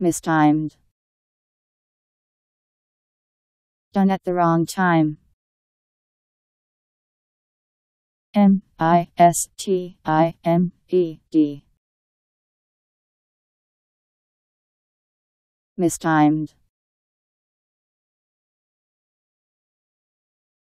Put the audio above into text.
mistimed, done at the wrong time. M I S T I M E D mistimed.